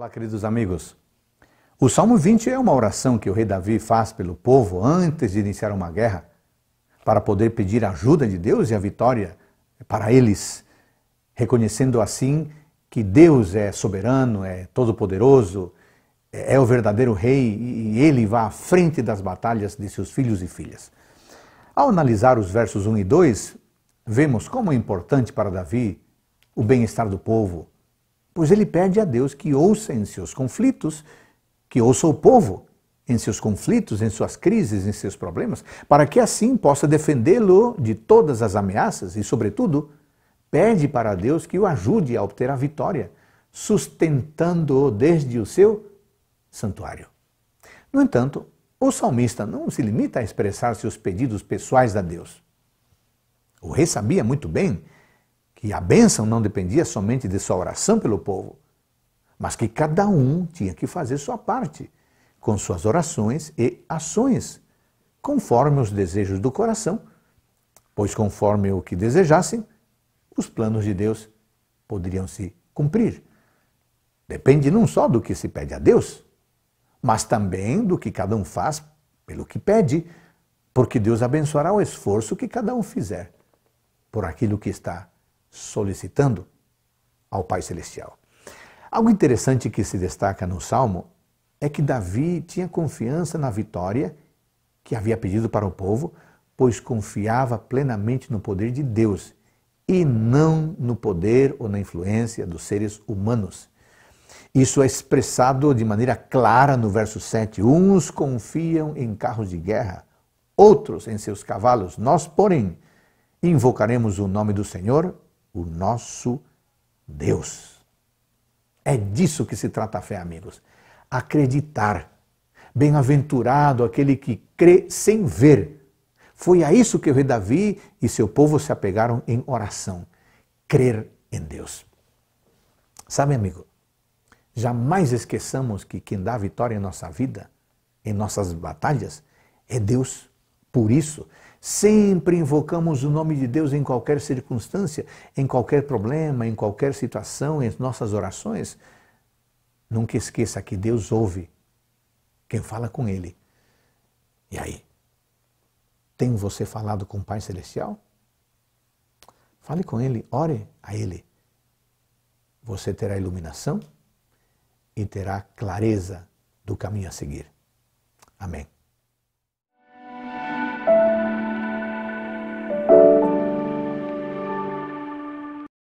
Olá, queridos amigos. O Salmo 20 é uma oração que o rei Davi faz pelo povo antes de iniciar uma guerra, para poder pedir a ajuda de Deus e a vitória para eles, reconhecendo assim que Deus é soberano, é todo-poderoso, é o verdadeiro rei e ele vai à frente das batalhas de seus filhos e filhas. Ao analisar os versos 1 e 2, vemos como é importante para Davi o bem-estar do povo, pois ele pede a Deus que ouça em seus conflitos, que ouça o povo em seus conflitos, em suas crises, em seus problemas, para que assim possa defendê-lo de todas as ameaças e, sobretudo, pede para Deus que o ajude a obter a vitória, sustentando-o desde o seu santuário. No entanto, o salmista não se limita a expressar seus pedidos pessoais a Deus. O rei sabia muito bem que a bênção não dependia somente de sua oração pelo povo, mas que cada um tinha que fazer sua parte, com suas orações e ações, conforme os desejos do coração, pois conforme o que desejassem, os planos de Deus poderiam se cumprir. Depende não só do que se pede a Deus, mas também do que cada um faz pelo que pede, porque Deus abençoará o esforço que cada um fizer por aquilo que está solicitando ao Pai Celestial. Algo interessante que se destaca no Salmo é que Davi tinha confiança na vitória que havia pedido para o povo, pois confiava plenamente no poder de Deus e não no poder ou na influência dos seres humanos. Isso é expressado de maneira clara no verso 7. Uns confiam em carros de guerra, outros em seus cavalos. Nós, porém, invocaremos o nome do Senhor o nosso Deus. É disso que se trata a fé, amigos. Acreditar. Bem-aventurado aquele que crê sem ver. Foi a isso que o rei Davi e seu povo se apegaram em oração. Crer em Deus. Sabe, amigo, jamais esqueçamos que quem dá vitória em nossa vida, em nossas batalhas, é Deus. Por isso, sempre invocamos o nome de Deus em qualquer circunstância, em qualquer problema, em qualquer situação, em nossas orações. Nunca esqueça que Deus ouve quem fala com Ele. E aí? Tem você falado com o Pai Celestial? Fale com Ele, ore a Ele. Você terá iluminação e terá clareza do caminho a seguir. Amém.